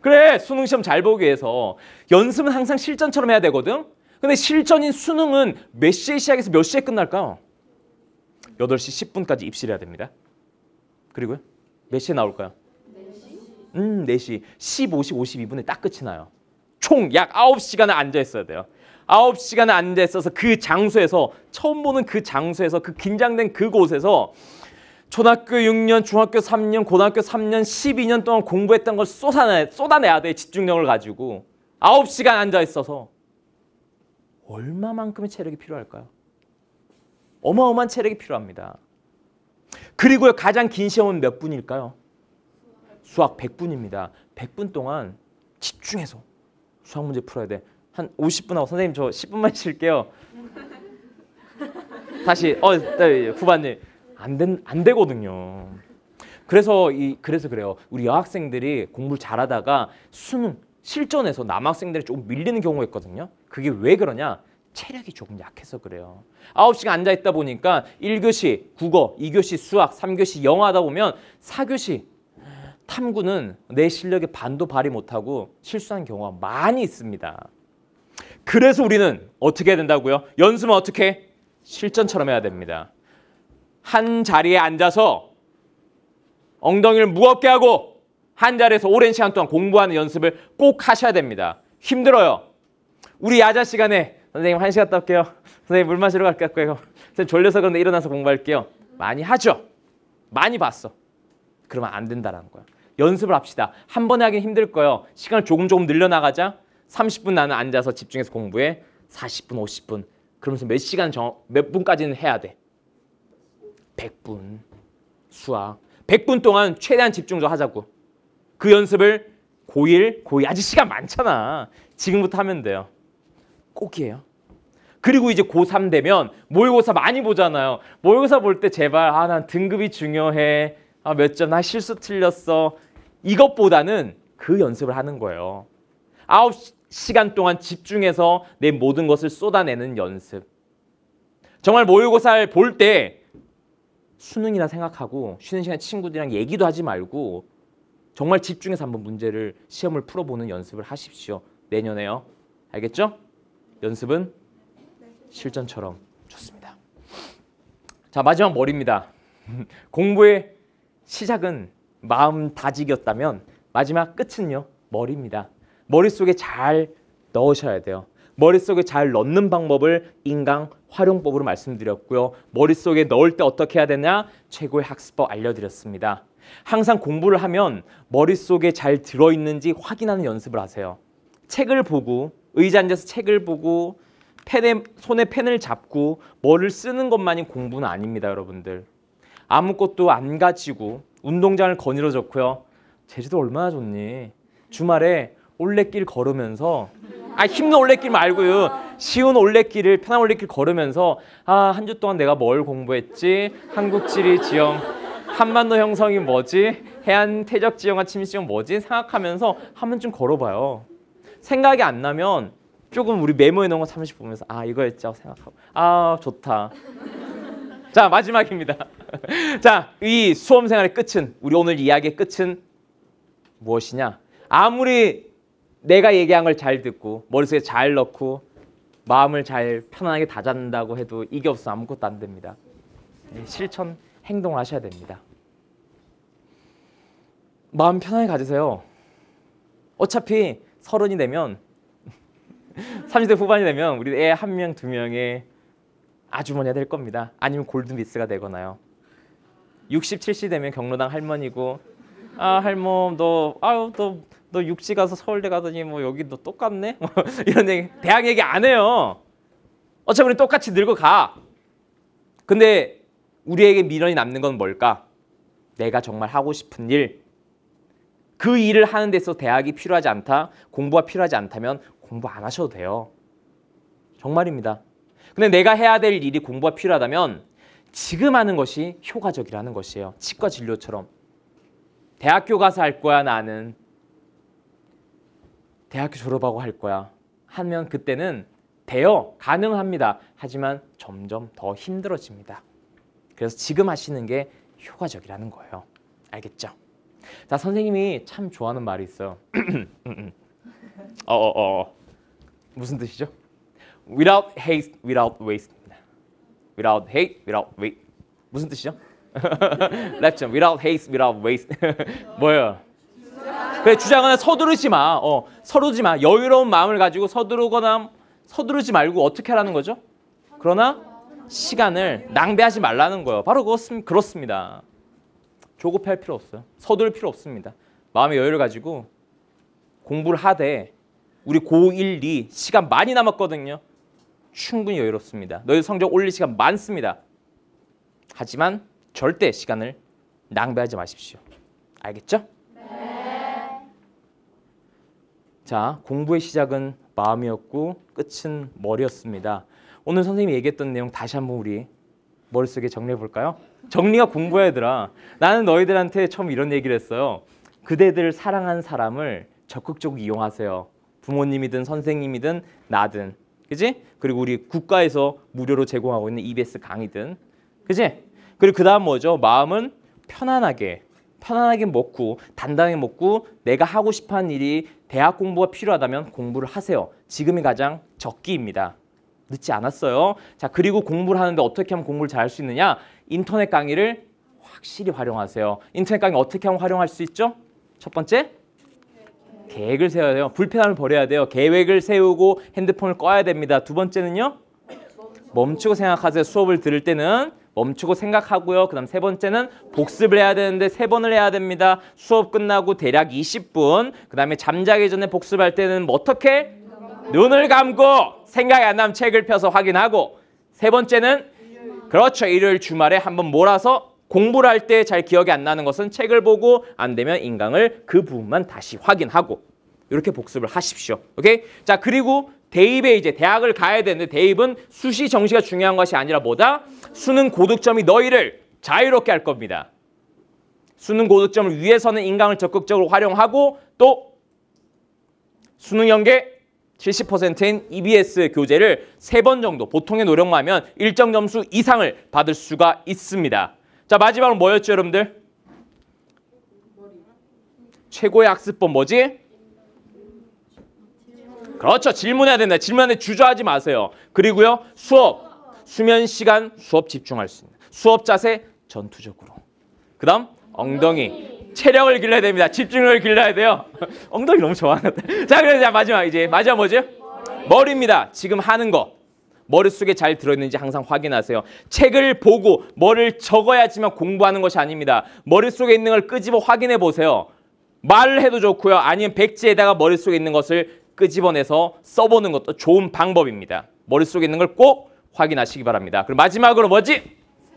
A: 그래, 수능 시험 잘 보기 위해서 연습은 항상 실전처럼 해야 되거든. 근데 실전인 수능은 몇 시에 시작해서 몇 시에 끝날까요? 8시 10분까지 입실해야 됩니다. 그리고요. 몇 시에 나올까요? 4시. 음, 4시. 15시 52분에 딱 끝이 나요. 총 약 9시간을 앉아 있어야 돼요. 9시간을 앉아 있어서 그 장소에서 처음 보는 그 장소에서 그 긴장된 그곳에서 초등학교 6년, 중학교 3년, 고등학교 3년, 12년 동안 공부했던 걸 쏟아내, 쏟아내야 돼. 집중력을 가지고. 9시간 앉아 있어서 얼마만큼의 체력이 필요할까요? 어마어마한 체력이 필요합니다. 그리고요 가장 긴 시험은 몇 분일까요? 수학 100분입니다. 100분 동안 집중해서 수학 문제 풀어야 돼. 한 50분 하고 선생님 저 10분만 쉴게요. 다시 어 네, 예, 후반님 안된안 안 되거든요. 그래서 이 그래서 그래요. 우리 여학생들이 공부를 잘하다가 수능 실전에서 남학생들이 조금 밀리는 경우가 있거든요. 그게 왜 그러냐? 체력이 조금 약해서 그래요. 9시간 앉아있다 보니까 1교시 국어, 2교시 수학, 3교시 영어 하다 보면 4교시 탐구는 내 실력의 반도 발휘 못하고 실수한 경우가 많이 있습니다. 그래서 우리는 어떻게 해야 된다고요? 연습은 어떻게? 실전처럼 해야 됩니다. 한 자리에 앉아서 엉덩이를 무겁게 하고 한 자리에서 오랜 시간 동안 공부하는 연습을 꼭 하셔야 됩니다. 힘들어요. 우리 야자 시간에 선생님 한 시간 다올게요 선생님 물 마시러 갈게요. 선생님 졸려서 그런데 일어나서 공부할게요. 많이 하죠. 많이 봤어. 그러면 안 된다라는 거야. 연습을 합시다. 한 번에 하긴 힘들 거예요. 시간을 조금 조금 늘려나가자. 30분 나는 앉아서 집중해서 공부해. 40분, 50분. 그러면서 몇 시간, 정, 몇 분까지는 해야 돼. 100분 수학. 100분 동안 최대한 집중도 하자고. 그 연습을 고1, 고2 아직 시간 많잖아. 지금부터 하면 돼요. 꼭이에요. 그리고 이제 고3 되면 모의고사 많이 보잖아요. 모의고사 볼 때 제발 아 난 등급이 중요해. 아 몇점나 실수 틀렸어. 이것보다는 그 연습을 하는 거예요. 아홉 시간 동안 집중해서 내 모든 것을 쏟아내는 연습. 정말 모의고사를 볼 때수능이나 생각하고 쉬는 시간에 친구들이랑 얘기도 하지 말고 정말 집중해서 한번 문제를 시험을 풀어보는 연습을 하십시오. 내년에요. 알겠죠? 연습은 실전처럼 좋습니다. 자 마지막 머리입니다. 공부의 시작은 마음 다지겼다면 마지막 끝은요 머리입니다. 머릿속에 잘 넣으셔야 돼요. 머릿속에 잘 넣는 방법을 인강 활용법으로 말씀드렸고요. 머릿속에 넣을 때 어떻게 해야 되냐? 최고의 학습법 알려드렸습니다. 항상 공부를 하면 머릿속에 잘 들어있는지 확인하는 연습을 하세요. 책을 보고 의자 앉아서 책을 보고 펜에, 손에 펜을 잡고 뭐를 쓰는 것만이 공부는 아닙니다, 여러분들. 아무것도 안 가지고 운동장을 거닐어 졌고요. 제주도 얼마나 좋니? 주말에 올레길 걸으면서 아 힘든 올레길 말고요. 쉬운 올레길을 편한 올레길 걸으면서 아 한 주 동안 내가 뭘 공부했지? 한국 지리 지형 한반도 형성이 뭐지? 해안 퇴적 지형과 침입 지형 뭐지? 생각하면서 한 번쯤 걸어봐요. 생각이 안 나면 조금 우리 메모해 놓은 거 잠시 보면서 아 이거였죠 생각하고 아 좋다. 자 마지막입니다. 자 이 수험 생활의 끝은 우리 오늘 이야기의 끝은 무엇이냐? 아무리 내가 얘기한 걸 잘 듣고 머릿속에 잘 넣고 마음을 잘 편안하게 다잡는다고 해도 이게 없어 아무것도 안 됩니다. 네, 실천 행동을 하셔야 됩니다. 마음 편하게 가지세요. 어차피 서른이 되면 30대 후반이 되면 우리 애 한 명, 두 명의 아주머니가 될 겁니다. 아니면 골든비스가 되거나요. 60, 70 되면 경로당 할머니고 아 할멈 너 아유 너너 너 육지 가서 서울대 가더니 뭐 여기 너 똑같네 뭐 이런 얘기 대학 얘기 안 해요. 어차피 우리 똑같이 늙어 가. 근데 우리에게 미련이 남는 건 뭘까? 내가 정말 하고 싶은 일. 그 일을 하는 데서 대학이 필요하지 않다, 공부가 필요하지 않다면 공부 안 하셔도 돼요. 정말입니다. 근데 내가 해야 될 일이 공부가 필요하다면 지금 하는 것이 효과적이라는 것이에요. 치과 진료처럼. 대학교 가서 할 거야 나는. 대학교 졸업하고 할 거야. 하면 그때는 돼요. 가능합니다. 하지만 점점 더 힘들어집니다. 그래서 지금 하시는 게 효과적이라는 거예요. 알겠죠? 자, 선생님이 참 좋아하는 말이 있어요. 어어어. 어, 어, 어. 무슨 뜻이죠? Without haste, without waste. Without hate, without wait. 무슨 뜻이죠? 랩션. Without haste, without waste. 뭐예요? 그래 주장은 서두르지 마. 어, 서두르지 마. 여유로운 마음을 가지고 서두르거나 서두르지 말고 어떻게 하라는 거죠? 그러나 시간을 낭비하지 말라는 거예요. 바로 그것 그렇습니다. 조급할 필요 없어요. 서둘 필요 없습니다. 마음의 여유를 가지고 공부를 하되 우리 고1, 이 시간 많이 남았거든요. 충분히 여유롭습니다. 너희 성적 올릴 시간 많습니다. 하지만 절대 시간을 낭비하지 마십시오. 알겠죠? 네. 자, 공부의 시작은 마음이었고 끝은 머리였습니다. 오늘 선생님이 얘기했던 내용 다시 한번 우리 머릿속에 정리해 볼까요? 정리가 공부야 얘들아. 나는 너희들한테 처음 이런 얘기를 했어요. 그대들 사랑한 사람을 적극적으로 이용하세요. 부모님이든 선생님이든 나든 그지? 그리고 우리 국가에서 무료로 제공하고 있는 EBS 강의든 그지? 그리고 그 다음 뭐죠? 마음은 편안하게 편안하게 먹고 단단히 먹고 내가 하고 싶은 일이 대학 공부가 필요하다면 공부를 하세요. 지금이 가장 적기입니다. 늦지 않았어요. 자 그리고 공부를 하는데 어떻게 하면 공부를 잘할수 있느냐? 인터넷 강의를 확실히 활용하세요. 인터넷 강의 어떻게 하면 활용할 수 있죠? 첫 번째 계획을 세워야 돼요. 불편함을 버려야 돼요. 계획을 세우고 핸드폰을 꺼야 됩니다. 두 번째는요. 멈추고 생각하세요. 수업을 들을 때는 멈추고 생각하고요. 그 다음 세 번째는 복습을 해야 되는데 세 번을 해야 됩니다. 수업 끝나고 대략 20분. 그 다음에 잠자기 전에 복습할 때는 어떻게? 눈을 감고 생각이 안 나면 책을 펴서 확인하고 세 번째는 그렇죠. 일요일 주말에 한번 몰아서 공부를 할 때 잘 기억이 안 나는 것은 책을 보고 안 되면 인강을 그 부분만 다시 확인하고 이렇게 복습을 하십시오. 오케이? 자, 그리고 대입에 이제 대학을 가야 되는데 대입은 수시 정시가 중요한 것이 아니라 뭐다? 수능 고득점이 너희를 자유롭게 할 겁니다. 수능 고득점을 위해서는 인강을 적극적으로 활용하고 또 수능 연계 70%인 EBS 교재를 세 번 정도 보통의 노력만 하면 일정 점수 이상을 받을 수가 있습니다. 자 마지막은 뭐였죠 여러분들? 최고의 학습법 뭐지? 그렇죠. 질문해야 된다. 질문에 주저하지 마세요. 그리고요. 수업. 수면 시간 수업 집중할 수 있는. 수업 자세 전투적으로. 그 다음 엉덩이. 체력을 길러야 됩니다. 집중력을 길러야 돼요. 엉덩이 너무 좋아하는데. 자, 그래서 마지막 이제 마지막 뭐죠? 머리입니다. 지금 하는 거. 머릿속에 잘 들어있는지 항상 확인하세요. 책을 보고 뭐를 적어야지만 공부하는 것이 아닙니다. 머릿속에 있는 걸 끄집어 확인해 보세요. 말을 해도 좋고요. 아니면 백지에다가 머릿속에 있는 것을 끄집어내서 써보는 것도 좋은 방법입니다. 머릿속에 있는 걸 꼭 확인하시기 바랍니다. 그럼 마지막으로 뭐지?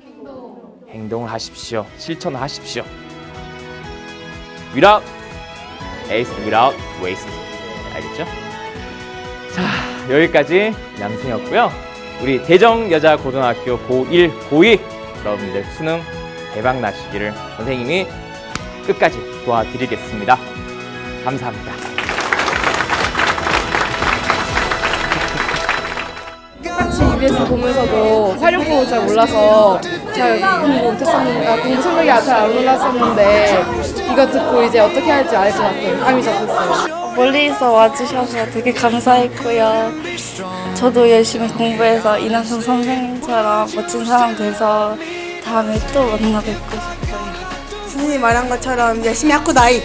A: 행동. 행동을 하십시오. 실천하십시오. 을 Without haste, without waste. 알겠죠? 자. 여기까지 양승이었고요. 우리 대정여자고등학교 고1, 고2 여러분들 수능 대박 나시기를 선생님이 끝까지 도와드리겠습니다. 감사합니다. 같이 EBS 보면서도 활용법을 잘 몰라서 잘 공부 못했었는데, 아, 공부 생각이 잘 안 올랐었는데 이거 듣고 이제 어떻게 할지 알것 같아요. 감이 잡혔어요. 멀리서 와주셔서 되게 감사했고요. 저도 열심히 공부해서 이남성 선생님처럼 멋진 사람 돼서 다음에 또 만나 뵙고 싶어요. 선생님 말한 것처럼 열심히 학고 나이!